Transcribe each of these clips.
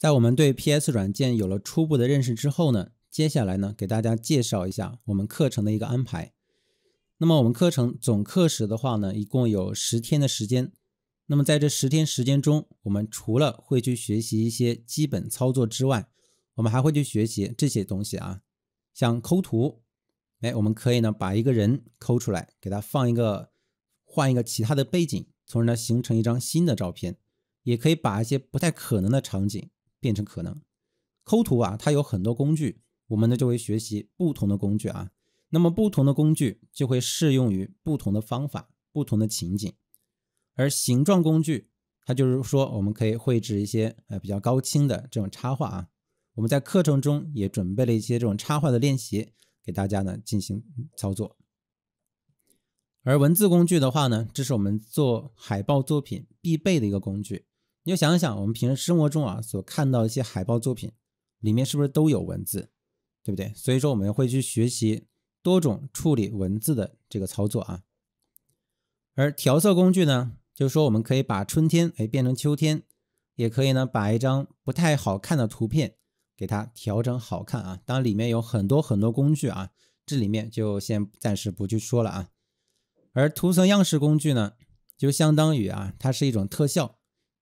在我们对 PS 软件有了初步的认识之后呢，接下来呢，给大家介绍一下我们课程的一个安排。那么我们课程总课时的话呢，一共有十天的时间。那么在这十天时间中，我们除了会去学习一些基本操作之外，我们还会去学习这些东西啊，像抠图，哎，我们可以呢把一个人抠出来，给他放一个换一个其他的背景，从而呢形成一张新的照片。也可以把一些不太可能的场景。变成可能。抠图啊，它有很多工具，我们呢就会学习不同的工具啊。那么不同的工具就会适用于不同的方法、不同的情景。而形状工具，它就是说我们可以绘制一些呃比较高清的这种插画啊。我们在课程中也准备了一些这种插画的练习，给大家呢进行操作。而文字工具的话呢，这是我们做海报作品必备的一个工具。你就想想我们平时生活中啊所看到一些海报作品，里面是不是都有文字，对不对？所以说我们会去学习多种处理文字的这个操作啊。而调色工具呢，就是说我们可以把春天哎变成秋天，也可以呢把一张不太好看的图片给它调整好看啊。当里面有很多很多工具啊，这里面就先暂时不去说了啊。而图层样式工具呢，就相当于啊它是一种特效。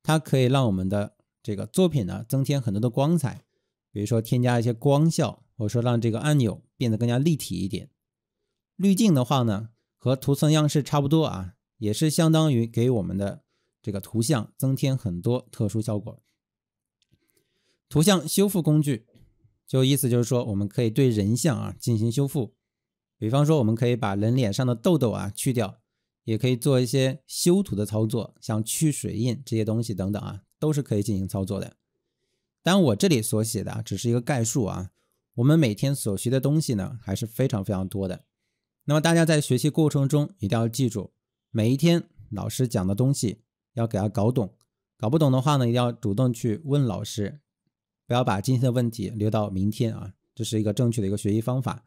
它可以让我们的这个作品呢增添很多的光彩，比如说添加一些光效，或者说让这个按钮变得更加立体一点。滤镜的话呢，和图层样式差不多啊，也是相当于给我们的这个图像增添很多特殊效果。图像修复工具，就意思就是说，我们可以对人像啊进行修复，比方说我们可以把人脸上的痘痘啊去掉。也可以做一些修图的操作，像去水印这些东西等等啊，都是可以进行操作的。但我这里所写的只是一个概述啊，我们每天所学的东西呢，还是非常非常多的。那么大家在学习过程中一定要记住，每一天老师讲的东西要给他搞懂，搞不懂的话呢，一定要主动去问老师，不要把今天的问题留到明天啊，这是一个正确的一个学习方法。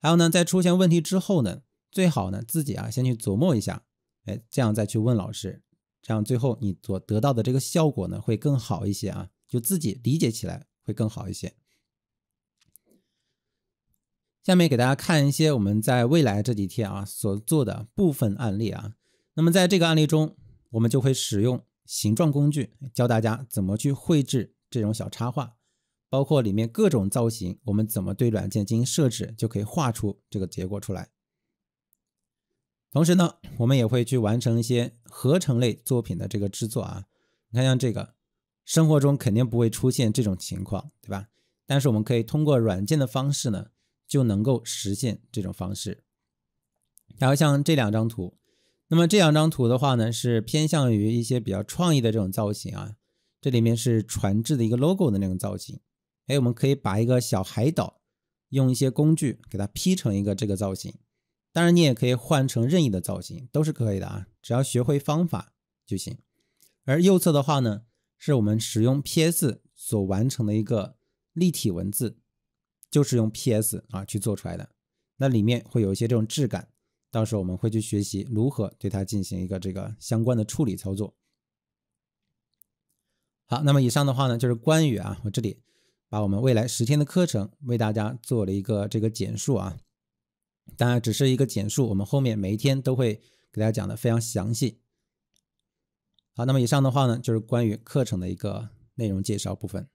还有呢，在出现问题之后呢。最好呢，自己啊先去琢磨一下，哎，这样再去问老师，这样最后你所得到的这个效果呢会更好一些啊，就自己理解起来会更好一些。下面给大家看一些我们在未来这几天啊所做的部分案例啊。那么在这个案例中，我们就会使用形状工具教大家怎么去绘制这种小插画，包括里面各种造型，我们怎么对软件进行设置，就可以画出这个结果出来。同时呢，我们也会去完成一些合成类作品的这个制作啊。你看像这个，生活中肯定不会出现这种情况，对吧？但是我们可以通过软件的方式呢，就能够实现这种方式。然后像这两张图，那么这两张图的话呢，是偏向于一些比较创意的这种造型啊。这里面是船智的一个 logo 的那种造型。哎，我们可以把一个小海岛，用一些工具给它 P 成一个这个造型。当然，你也可以换成任意的造型，都是可以的啊！只要学会方法就行。而右侧的话呢，是我们使用 PS 所完成的一个立体文字，就是用 PS 啊去做出来的。那里面会有一些这种质感，到时候我们会去学习如何对它进行一个这个相关的处理操作。好，那么以上的话呢，就是关于啊，我这里把我们未来十天的课程为大家做了一个这个简述啊。当然，只是一个简述。我们后面每一天都会给大家讲的非常详细。好，那么以上的话呢，就是关于课程的一个内容介绍部分。